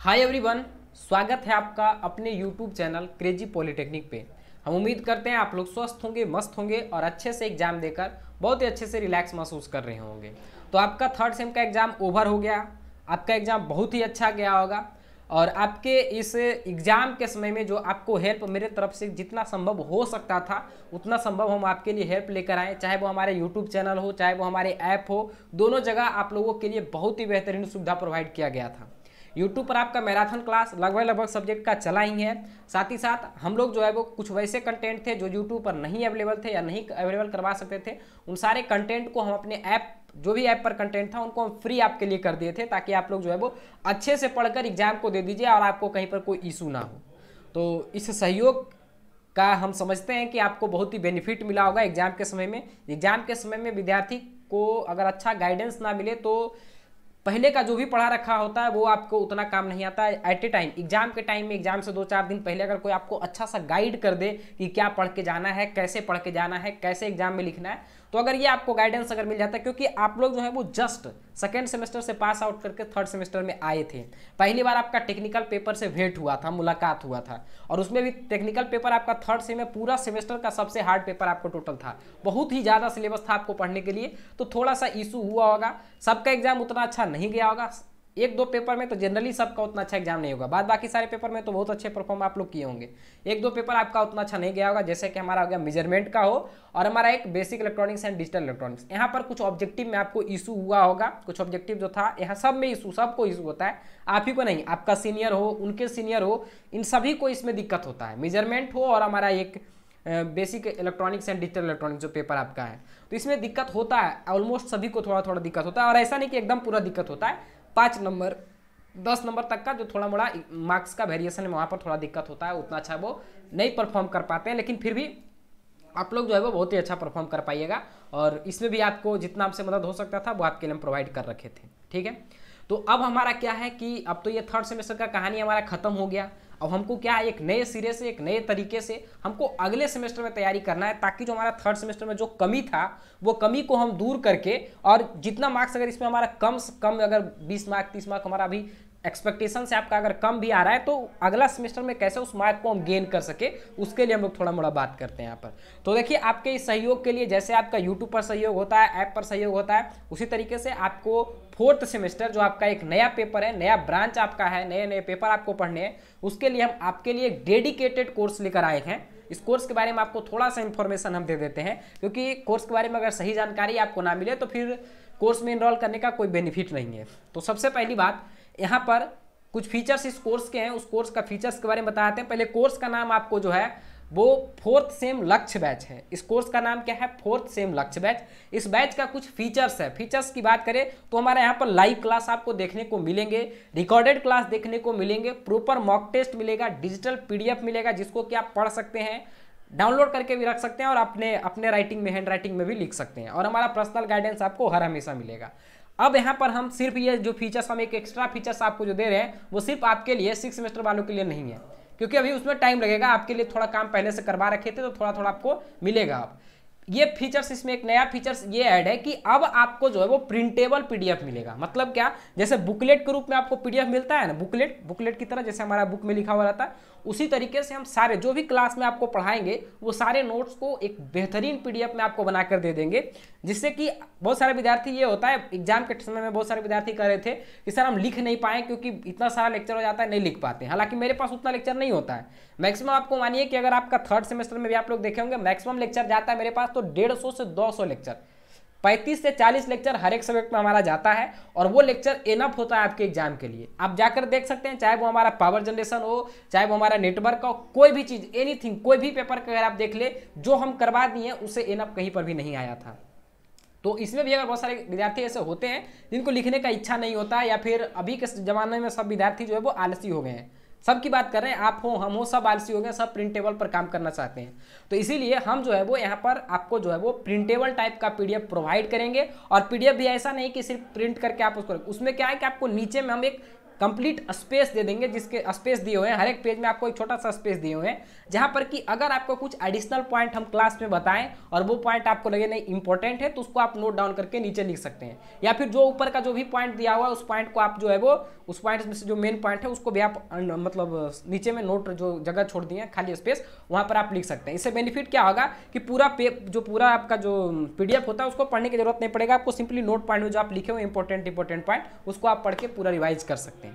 hi everyone स्वागत है आपका अपने यूट्यूब चैनल क्रेजी पॉलिटेक्निक पे हम उम्मीद करते हैं आप लोग स्वस्थ होंगे मस्त होंगे और अच्छे से एग्जाम देकर बहुत ही अच्छे से रिलैक्स महसूस कर रहे होंगे तो आपका थर्ड सेम का एग्ज़ाम ओवर हो गया आपका एग्ज़ाम बहुत ही अच्छा गया होगा और आपके इस एग्ज़ाम के समय में जो आपको हेल्प मेरे तरफ से जितना संभव हो सकता था उतना संभव हम आपके लिए हेल्प लेकर आए चाहे वो हमारे यूट्यूब चैनल हो चाहे वो हमारे ऐप हो दोनों जगह आप लोगों के लिए बहुत ही बेहतरीन सुविधा प्रोवाइड किया गया था यूट्यूब पर आपका मैराथन क्लास लगभग लगभग सब्जेक्ट का चला ही है साथ ही साथ हम लोग जो है वो कुछ वैसे कंटेंट थे जो यूट्यूब पर नहीं अवेलेबल थे या नहीं अवेलेबल करवा सकते थे उन सारे कंटेंट को हम अपने ऐप जो भी ऐप पर कंटेंट था उनको हम फ्री आपके लिए कर दिए थे ताकि आप लोग जो है वो अच्छे से पढ़कर एग्जाम को दे दीजिए और आपको कहीं पर कोई इशू ना हो तो इस सहयोग का हम समझते हैं कि आपको बहुत ही बेनिफिट मिला होगा एग्जाम के समय में एग्जाम के समय में विद्यार्थी को अगर अच्छा गाइडेंस ना मिले तो पहले का जो भी पढ़ा रखा होता है वो आपको उतना काम नहीं आता है एट ए टाइम एग्जाम के टाइम में एग्जाम से दो चार दिन पहले अगर कोई आपको अच्छा सा गाइड कर दे कि क्या पढ़ के जाना है कैसे पढ़ के जाना है कैसे एग्जाम में लिखना है तो अगर ये आपको गाइडेंस अगर मिल जाता है क्योंकि आप लोग जो है वो जस्ट सेकेंड सेमेस्टर से पास आउट करके थर्ड सेमेस्टर में आए थे पहली बार आपका टेक्निकल पेपर से भेंट हुआ था मुलाकात हुआ था और उसमें भी टेक्निकल पेपर आपका थर्ड से में पूरा सेमेस्टर का सबसे हार्ड पेपर आपको टोटल था बहुत ही ज़्यादा सिलेबस था आपको पढ़ने के लिए तो थोड़ा सा इशू हुआ होगा सबका एग्जाम उतना अच्छा नहीं गया होगा एक दो पेपर में तो जनरली सबका उतना अच्छा एग्जाम नहीं होगा बाद बाकी सारे पेपर में तो बहुत अच्छे परफॉर्म आप लोग किए होंगे एक दो पेपर आपका उतना अच्छा नहीं गया होगा जैसे कि हमारा हो गया मेजरमेंट का हो और हमारा एक basic electronics and digital electronics यहाँ पर कुछ ऑब्जेक्टिव में आपको इशू हुआ होगा कुछ ऑब्जेक्टिव जो था यहाँ सब में इशू सबको इशू होता है आप ही को नहीं आपका सीनियर हो उनके सीनियर हो इन सभी को इसमें दिक्कत होता है मेजरमेंट हो और हमारा एक basic electronics and digital electronics जो पेपर आपका है तो इसमें दिक्कत होता है ऑलमोस्ट सभी को थोड़ा थोड़ा दिक्कत होता है और ऐसा नहीं कि एकदम पूरा दिक्कत होता है पाँच नंबर दस नंबर तक का जो थोड़ा मोड़ा मार्क्स का वेरिएशन है वहाँ पर थोड़ा दिक्कत होता है उतना अच्छा वो नहीं परफॉर्म कर पाते हैं लेकिन फिर भी आप लोग जो है वो बहुत ही अच्छा परफॉर्म कर पाइएगा और इसमें भी आपको जितना आपसे मदद हो सकता था वो आपके लिए हम प्रोवाइड कर रखे थे ठीक है तो अब हमारा क्या है कि अब तो ये थर्ड सेमेस्टर का कहानी हमारा खत्म हो गया अब हमको क्या है एक नए सिरे से एक नए तरीके से हमको अगले सेमेस्टर में तैयारी करना है ताकि जो हमारा थर्ड सेमेस्टर में जो कमी था वो कमी को हम दूर करके और जितना मार्क्स अगर इसमें हमारा कम कम अगर बीस मार्क तीस मार्क हमारा अभी एक्सपेक्टेशन से आपका अगर कम भी आ रहा है तो अगला सेमेस्टर में कैसे उस मार्क को हम गेन कर सके उसके लिए हम लोग थोड़ा मोड़ा बात करते हैं यहाँ पर तो देखिए आपके इस सहयोग के लिए जैसे आपका यूट्यूब पर सहयोग होता है ऐप पर सहयोग होता है उसी तरीके से आपको फोर्थ सेमेस्टर जो आपका एक नया पेपर है नया ब्रांच आपका है नए नए पेपर आपको पढ़ने हैं उसके लिए हम आपके लिए एक डेडिकेटेड कोर्स लेकर आए हैं इस कोर्स के बारे में आपको थोड़ा सा इन्फॉर्मेशन हम दे देते हैं क्योंकि कोर्स के बारे में अगर सही जानकारी आपको ना मिले तो फिर कोर्स में इनरोल करने का कोई बेनिफिट नहीं है तो सबसे पहली बात यहाँ पर कुछ फीचर्स इस कोर्स के हैं उस कोर्स का फीचर्स के बारे में बताते हैं पहले कोर्स का नाम आपको जो है वो फोर्थ सेम लक्ष्य बैच है इस कोर्स का नाम क्या है फोर्थ सेम लक्ष्य बैच इस बैच का कुछ फीचर्स है फीचर्स की बात करें तो हमारे यहाँ पर लाइव क्लास आपको देखने को मिलेंगे रिकॉर्डेड क्लास देखने को मिलेंगे प्रॉपर मॉक टेस्ट मिलेगा डिजिटल पीडीएफ मिलेगा जिसको कि आप पढ़ सकते हैं डाउनलोड करके भी रख सकते हैं और अपने अपने राइटिंग में हैंड राइटिंग में भी लिख सकते हैं और हमारा पर्सनल गाइडेंस आपको हर हमेशा मिलेगा अब यहाँ पर हम सिर्फ ये जो फीचर्स हम एक एक्स्ट्रा फीचर्स आपको जो दे रहे हैं वो सिर्फ आपके लिए सिक्स सेमेस्टर वालों के लिए नहीं है क्योंकि अभी उसमें टाइम लगेगा आपके लिए थोड़ा काम पहले से करवा रखे थे तो थोड़ा थोड़ा आपको मिलेगा अब ये फीचर्स इसमें एक नया फीचर्स ये ऐड है कि अब आपको जो है वो प्रिंटेबल पीडीएफ मिलेगा मतलब क्या जैसे बुकलेट के रूप में आपको पीडीएफ मिलता है ना बुकलेट बुकलेट की तरह जैसे हमारा बुक में लिखा हुआ रहता है उसी तरीके से हम सारे जो भी क्लास में आपको पढ़ाएंगे वो सारे नोट्स को एक बेहतरीन पीडीएफ में आपको बनाकर दे देंगे जिससे कि बहुत सारे विद्यार्थी ये होता है एग्जाम के समय में बहुत सारे विद्यार्थी कह रहे थे कि सर हम लिख नहीं पाए क्योंकि इतना सारा लेक्चर हो जाता है नहीं लिख पाते हालांकि मेरे पास उतना लेक्चर नहीं होता है मैक्सिमम आपको मानिए कि अगर आपका थर्ड सेमेस्टर में भी आप लोग देखे होंगे मैक्सिमम लेक्चर जाता है मेरे पास तो डेढ़ से दो लेक्चर पैंतीस से चालीस लेक्चर हर एक सब्जेक्ट में हमारा जाता है और वो लेक्चर एनफ होता है आपके एग्जाम के लिए आप जाकर देख सकते हैं चाहे वो हमारा पावर जनरेशन हो चाहे वो हमारा नेटवर्क हो कोई भी चीज़ एनीथिंग कोई भी पेपर का अगर आप देख ले जो हम करवा दिए उसे एनफ कहीं पर भी नहीं आया था तो इसमें भी अगर बहुत सारे विद्यार्थी ऐसे होते हैं जिनको लिखने का इच्छा नहीं होता या फिर अभी के ज़माने में सब विद्यार्थी जो है वो आलसी हो गए हैं सबकी बात कर रहे हैं आप हो हम हो सब आलसी हो गए सब प्रिंटेबल पर काम करना चाहते हैं तो इसीलिए हम जो है वो यहाँ पर आपको जो है वो प्रिंटेबल टाइप का पीडीएफ प्रोवाइड करेंगे और पीडीएफ भी ऐसा नहीं कि सिर्फ प्रिंट करके आप उसको उसमें क्या है कि आपको नीचे में हम एक कंप्लीट स्पेस दे देंगे जिसके स्पेस दिए हुए हैं हर एक पेज में आपको एक छोटा सा स्पेस दिए हुए हैं जहाँ पर कि अगर आपको कुछ एडिशनल पॉइंट हम क्लास में बताएं और वो पॉइंट आपको लगे नहीं इंपॉर्टेंट है तो उसको आप नोट डाउन करके नीचे लिख सकते हैं या फिर जो ऊपर का जो भी पॉइंट दिया हुआ है उस पॉइंट को आप जो है वो उस पॉइंट में से जो मेन पॉइंट है उसको भी आप मतलब नीचे में नोट जो जगह छोड़ दिए हैं खाली स्पेस वहाँ पर आप लिख सकते हैं इससे बेनिफिट क्या होगा कि पूरा पे जो पूरा आपका जो पी होता है उसको पढ़ने की जरूरत नहीं पड़ेगा आपको सिंपली नोट पॉइंट में जो आप लिखे हुए इंपॉर्टेंट इंपॉर्टेंट पॉइंट उसको आप पढ़ के पूरा रिवाइज कर सकते हैं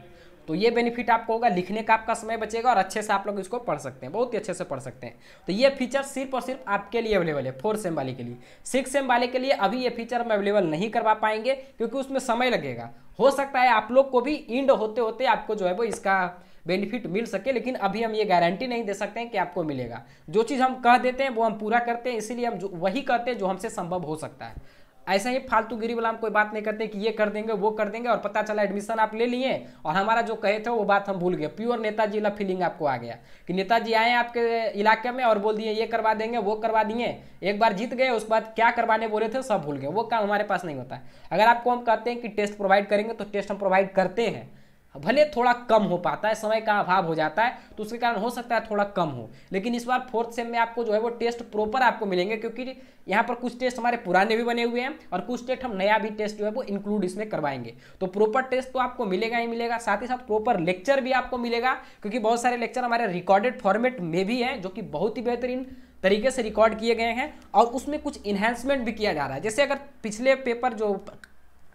तो ये बेनिफिट आपको होगा लिखने का आपका समय बचेगा और अच्छे से आप लोग इसको पढ़ सकते हैं बहुत ही अच्छे से पढ़ सकते हैं तो ये फीचर सिर्फ और सिर्फ आपके लिए अवेलेबल है फोर सेम वाले के लिए सिक्स सेम वाले के लिए अभी ये फीचर हम अवेलेबल नहीं करवा पाएंगे क्योंकि उसमें समय लगेगा हो सकता है आप लोग को भी इंड होते होते आपको जो है वो इसका बेनिफिट मिल सके लेकिन अभी हम ये गारंटी नहीं दे सकते हैं कि आपको मिलेगा जो चीज़ हम कह देते हैं वो हम पूरा करते हैं इसीलिए हम वही कहते हैं जो हमसे संभव हो सकता है ऐसा ही फालतूगिरी वाला हम कोई बात नहीं करते कि ये कर देंगे वो कर देंगे और पता चला एडमिशन आप ले लिए और हमारा जो कहे थे वो बात हम भूल गए प्योर नेताजी वाला फीलिंग आपको आ गया कि नेताजी आए आपके इलाके में और बोल दिए ये करवा देंगे वो करवा दिए एक बार जीत गए उसके बाद क्या करवाने बोले थे सब भूल गए वो काम हमारे पास नहीं होता अगर आपको हम कहते हैं कि टेस्ट प्रोवाइड करेंगे तो टेस्ट हम प्रोवाइड करते हैं भले थोड़ा कम हो पाता है समय का अभाव हो जाता है तो उसके कारण हो सकता है थोड़ा कम हो लेकिन इस बार फोर्थ सेम में आपको जो है वो टेस्ट प्रॉपर आपको मिलेंगे क्योंकि यहाँ पर कुछ टेस्ट हमारे पुराने भी बने हुए हैं और कुछ टेस्ट हम नया भी टेस्ट जो है वो इंक्लूड इसमें करवाएंगे तो प्रॉपर टेस्ट तो आपको मिलेगा ही मिलेगा साथ ही साथ प्रॉपर लेक्चर भी आपको मिलेगा क्योंकि बहुत सारे लेक्चर हमारे रिकॉर्डेड फॉर्मेट में भी हैं जो कि बहुत ही बेहतरीन तरीके से रिकॉर्ड किए गए हैं और उसमें कुछ इन्हेंसमेंट भी किया जा रहा है जैसे अगर पिछले पेपर जो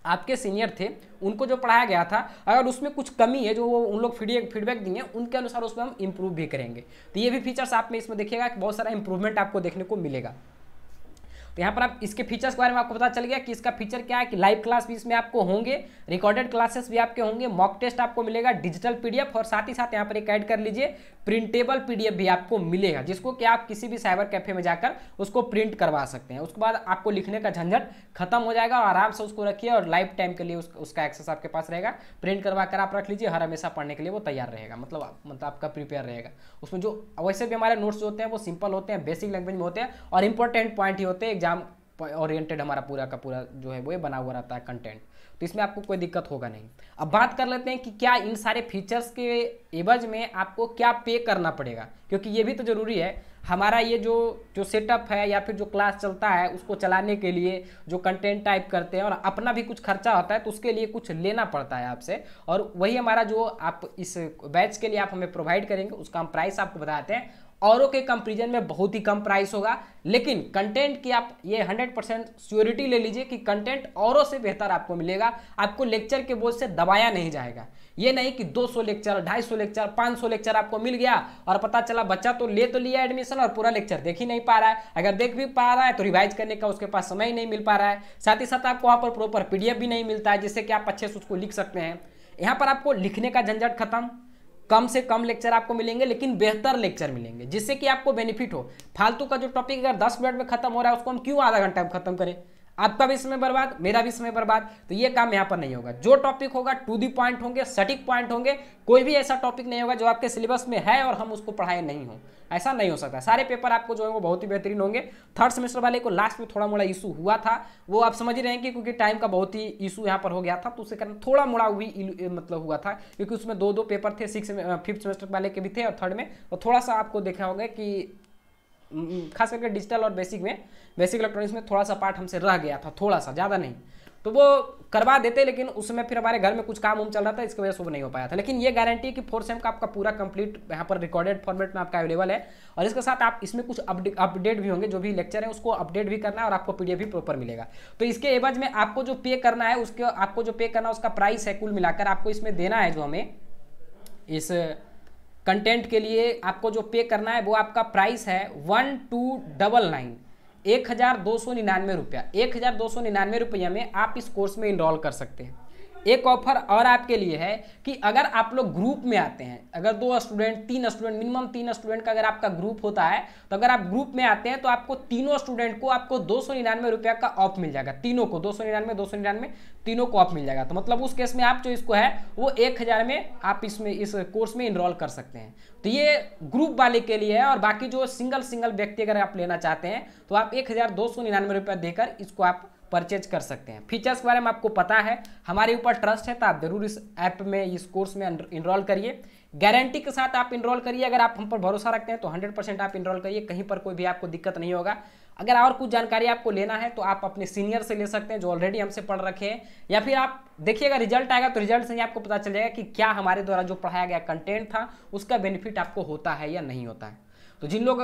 आपके सीनियर थे उनको जो पढ़ाया गया था अगर उसमें कुछ कमी है जो वो उन लोग फीडबैक दिए उनके अनुसार उसमें हम इम्प्रूव भी करेंगे तो ये भी फीचर्स आप में इसमें देखिएगा कि बहुत सारा इंप्रूवमेंट आपको देखने को मिलेगा तो यहाँ पर आप इसके फीचर्स के बारे में आपको पता चल गया कि इसका फीचर क्या है कि लाइव क्लास भी इसमें आपको होंगे रिकॉर्डेड क्लासेस भी आपके होंगे मॉक टेस्ट आपको मिलेगा डिजिटल पीडीएफ और साथ ही साथ यहाँ पर एक ऐड कर लीजिए प्रिंटेबल पीडीएफ भी आपको मिलेगा जिसको कि आप किसी भी साइबर कैफे में जाकर उसको प्रिंट करवा सकते हैं उसके बाद आपको लिखने का झंझट खत्म हो जाएगा आराम से उसको रखिए और लाइफ टाइम के लिए उसका एक्सेस आपके पास रहेगा प्रिंट करवा कर आप रख लीजिए हर हमेशा पढ़ने के लिए वो तैयार रहेगा मतलब मतलब आपका प्रिपेयर रहेगा उसमें जो वैसे भी हमारे नोट्स होते हैं वो सिंपल होते हैं बेसिक लैंग्वेज में होते हैं और इंपॉर्टेंट पॉइंट ही होते हैं एग्जाम ओरिएंटेड हमारा पूरा का पूरा जो है वो ये बना हुआ रहता है कंटेंट तो इसमें आपको कोई दिक्कत होगा नहीं अब बात कर लेते हैं कि क्या इन सारे फीचर्स के एवज में आपको क्या पे करना पड़ेगा क्योंकि ये भी तो ज़रूरी है हमारा ये जो जो सेटअप है या फिर जो क्लास चलता है उसको चलाने के लिए जो कंटेंट टाइप करते हैं और अपना भी कुछ खर्चा होता है तो उसके लिए कुछ लेना पड़ता है आपसे और वही हमारा जो आप इस बैच के लिए आप हमें प्रोवाइड करेंगे उसका हम प्राइस आपको बताते हैं औरों के कंपेरिजन में बहुत ही कम प्राइस होगा लेकिन कंटेंट की आप ये 100 परसेंट श्योरिटी ले लीजिए कि कंटेंट औरों से बेहतर आपको मिलेगा आपको लेक्चर के बोझ से दबाया नहीं जाएगा ये नहीं कि 200 लेक्चर 250 लेक्चर 500 लेक्चर आपको मिल गया और पता चला बच्चा तो ले तो लिया एडमिशन और पूरा लेक्चर देख ही नहीं पा रहा है अगर देख भी पा रहा है तो रिवाइज करने का उसके पास समय ही नहीं मिल पा रहा है साथ ही साथ आपको वहाँ पर प्रॉपर पीडीएफ भी नहीं मिलता है जिससे कि आप अच्छे से उसको लिख सकते हैं यहाँ पर आपको लिखने का झंझट खत्म कम से कम लेक्चर आपको मिलेंगे लेकिन बेहतर लेक्चर मिलेंगे जिससे कि आपको बेनिफिट हो फालतू का जो टॉपिक अगर दस मिनट में खत्म हो रहा है उसको हम क्यों आधा घंटा में खत्म करें आपका भी समय बर्बाद मेरा भी समय बर्बाद तो ये काम यहाँ पर नहीं होगा जो टॉपिक होगा टू दी पॉइंट होंगे सटीक पॉइंट होंगे कोई भी ऐसा टॉपिक नहीं होगा जो आपके सिलेबस में है और हम उसको पढ़ाए नहीं हो ऐसा नहीं हो सकता सारे पेपर आपको जो है वो बहुत ही बेहतरीन होंगे थर्ड सेमेस्टर वाले को लास्ट में थोड़ा मोड़ा इशू हुआ था वो आप समझ रहे हैं कि क्योंकि टाइम का बहुत ही इशू यहाँ पर हो गया था तो उसके कारण थोड़ा मोड़ा हुई मतलब हुआ था क्योंकि उसमें दो दो पेपर थे सिक्स फिफ्थ सेमेस्टर वाले के भी थे और थर्ड में और तो थोड़ा सा आपको देखा होगा कि हम्म, खास करके डिजिटल और बेसिक में बेसिक इलेक्ट्रॉनिक्स में थोड़ा सा पार्ट हमसे रह गया था थोड़ा सा ज़्यादा नहीं तो वो करवा देते लेकिन उसमें फिर हमारे घर में कुछ काम उम चल रहा था इसकी वजह से वो नहीं हो पाया था लेकिन ये गारंटी है कि फोर सेम का आपका पूरा कंप्लीट यहाँ पर रिकॉर्डेड फॉर्मेट में आपका अवेलेबल है और इसके साथ आप इसमें कुछ अपडेट भी होंगे जो भी लेक्चर है उसको अपडेट भी करना है और आपको पी भी प्रॉपर मिलेगा तो इसके एवज में आपको जो पे करना है उसके आपको जो पे करना है उसका प्राइस है कुल मिलाकर आपको इसमें देना है जो हमें इस कंटेंट के लिए आपको जो पे करना है वो आपका प्राइस है वन टू डबल नाइन एक हज़ार दो सौ निन्यानवे रुपया एक हज़ार दो सौ निन्यानवे रुपया में आप इस कोर्स में इनरोल कर सकते हैं एक ऑफर और आपके लिए है कि अगर आप लोग ग्रुप में आते हैं अगर दो स्टूडेंट तीन स्टूडेंट मिनिमम तीन स्टूडेंट का अगर आपका ग्रुप होता है तो अगर आप ग्रुप में आते हैं तो आपको तीनों स्टूडेंट को आपको दो सौ निन्यानवे का ऑफ मिल जाएगा तीनों को दो सौ निन्यानवे दो सौ निन्यानवे तीनों को ऑफ मिल जाएगा तो मतलब उस केस में आप जो इसको है वो एक हज़ार में आप इसमें इस कोर्स में इनरोल कर सकते हैं तो ये ग्रुप वाले के लिए है और बाकी जो सिंगल सिंगल व्यक्ति अगर आप लेना चाहते हैं तो आप एक हज़ार दो सौ निन्यानवे रुपया देकर इसको आप परचेज कर सकते हैं फीचर्स के बारे में आपको पता है हमारे ऊपर ट्रस्ट है तो आप जरूर इस ऐप में इस कोर्स में इनरोल करिए गारंटी के साथ आप इनरोल करिए अगर आप हम पर भरोसा रखते हैं तो 100 परसेंट आप इनरोल करिए कहीं पर कोई भी आपको दिक्कत नहीं होगा अगर और कुछ जानकारी आपको लेना है तो आप अपने सीनियर से ले सकते हैं जो ऑलरेडी हमसे पढ़ रखे हैं या फिर आप देखिएगा रिजल्ट आएगा तो रिजल्ट से ही आपको पता चल जाएगा कि क्या हमारे द्वारा जो पढ़ाया गया कंटेंट था उसका बेनिफिट आपको होता है या नहीं होता है तो जिन लोग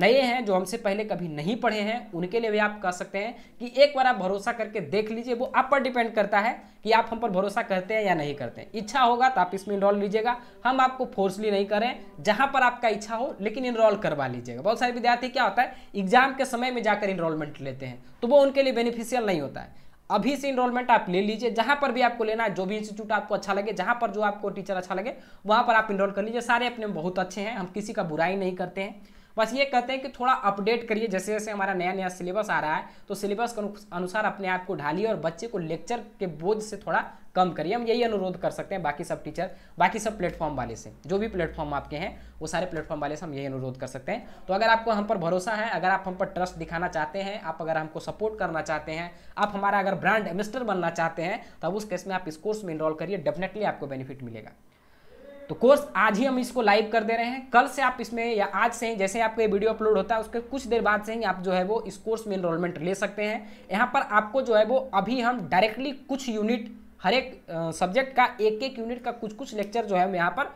नए हैं जो हमसे पहले कभी नहीं पढ़े हैं उनके लिए भी आप कह सकते हैं कि एक बार आप भरोसा करके देख लीजिए वो आप पर डिपेंड करता है कि आप हम पर भरोसा करते हैं या नहीं करते हैं इच्छा होगा तो आप इसमें इनरोल लीजिएगा हम आपको फोर्सली नहीं करें जहाँ पर आपका इच्छा हो लेकिन इनरोल करवा लीजिएगा बहुत सारे विद्यार्थी क्या होता है एग्जाम के समय में जाकर इनरोलमेंट लेते हैं तो वो उनके लिए बेनिफिशियल नहीं होता है अभी से इनरोलमेंट आप ले लीजिए जहाँ पर भी आपको लेना है जो भी इंस्टीट्यूट आपको अच्छा लगे जहाँ पर जो आपको टीचर अच्छा लगे वहाँ पर आप इनरोल कर लीजिए सारे अपने बहुत अच्छे हैं हम किसी का बुराई नहीं करते हैं बस ये कहते हैं कि थोड़ा अपडेट करिए जैसे जैसे हमारा नया नया सिलेबस आ रहा है तो सिलेबस के अनुसार अपने आप को ढालिए और बच्चे को लेक्चर के बोझ से थोड़ा कम करिए हम यही अनुरोध कर सकते हैं बाकी सब टीचर बाकी सब प्लेटफॉर्म वाले से जो भी प्लेटफॉर्म आपके हैं वो सारे प्लेटफॉर्म वाले से हम यही अनुरोध कर सकते हैं तो अगर आपको हम पर भरोसा है अगर आप हम पर ट्रस्ट दिखाना चाहते हैं आप अगर हमको सपोर्ट करना चाहते हैं आप हमारा अगर ब्रांड एम्बेस्टर बनना चाहते हैं तब उस केस में आप इस कोर्स में इनरोल करिए डेफिनेटली आपको बेनिफिट मिलेगा तो कोर्स आज ही हम इसको लाइव कर दे रहे हैं कल से आप इसमें या आज से ही जैसे आपको ये वीडियो अपलोड होता है उसके कुछ देर बाद से ही आप जो है वो इस कोर्स में इनरोलमेंट ले सकते हैं यहाँ पर आपको जो है वो अभी हम डायरेक्टली कुछ यूनिट हर एक सब्जेक्ट का एक एक यूनिट का कुछ कुछ लेक्चर जो है हम यहाँ पर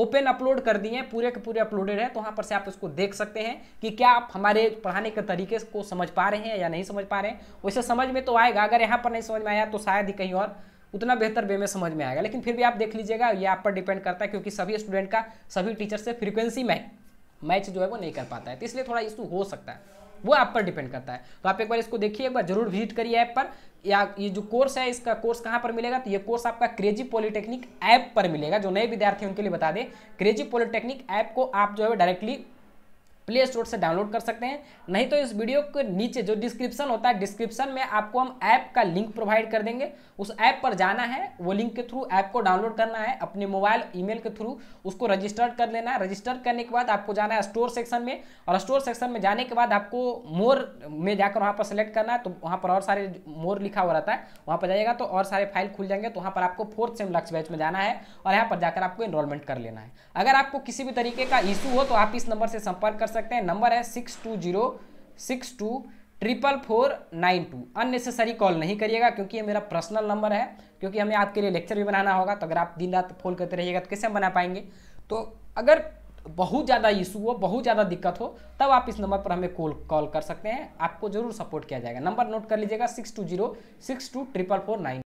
ओपन अपलोड कर दिए हैं पूरे के पूरे अपलोडेड है तो वहाँ पर से आप उसको देख सकते हैं कि क्या आप हमारे पढ़ाने के तरीके को समझ पा रहे हैं या नहीं समझ पा रहे हैं वैसे समझ में तो आएगा अगर यहाँ पर नहीं समझ में आया तो शायद ही कहीं और उतना बेहतर वे में समझ में आएगा लेकिन फिर भी आप देख लीजिएगा ये आप पर डिपेंड करता है क्योंकि सभी स्टूडेंट का सभी टीचर से फ्रीक्वेंसी मैच मैच जो है वो नहीं कर पाता है तो इसलिए थोड़ा इशू हो सकता है वो आप पर डिपेंड करता है तो आप एक बार इसको देखिए एक बार जरूर विजिट करिए ऐप पर या ये जो कोर्स है इसका कोर्स कहाँ पर मिलेगा तो ये कोर्स आपका क्रेजी पॉलिटेक्निक ऐप पर मिलेगा जो नए विद्यार्थी उनके लिए बता दें क्रेजी पॉलिटेक्निक ऐप को आप जो है डायरेक्टली प्ले स्टोर से डाउनलोड कर सकते हैं नहीं तो इस वीडियो के नीचे जो डिस्क्रिप्शन होता है डिस्क्रिप्शन में आपको हम ऐप का लिंक प्रोवाइड कर देंगे उस ऐप पर जाना है वो लिंक के थ्रू ऐप को डाउनलोड करना है अपने मोबाइल ईमेल के थ्रू उसको रजिस्टर्ड कर लेना है रजिस्टर करने के बाद आपको जाना है स्टोर सेक्शन में और स्टोर सेक्शन में जाने के बाद आपको मोर में जाकर वहाँ पर सेलेक्ट करना है तो वहाँ पर और सारे मोर लिखा हुआ रहता है वहाँ पर जाइएगा तो और सारे फाइल खुल जाएंगे तो वहाँ पर आपको फोर्थ सेम लक्ष्य बैच में जाना है और यहाँ पर जाकर आपको इनरोलमेंट कर लेना है अगर आपको किसी भी तरीके का इशू हो तो आप इस नंबर से संपर्क कर सकते हैं नंबर है six two zero six two triple four nine two unnecessary call नहीं करिएगा क्योंकि ये मेरा पर्सनल नंबर है क्योंकि हमें आपके लिए लेक्चर भी बनाना होगा तो अगर आप दिन रात फोन करते रहिएगा तो कैसे हम बना पाएंगे तो अगर बहुत ज़्यादा इशू हो बहुत ज़्यादा दिक्कत हो तब आप इस नंबर पर हमें कॉल कॉल कर सकते हैं आपको जरूर सपोर्ट किया जाएगा नंबर नोट कर लीजिएगा six two zero six two triple four nine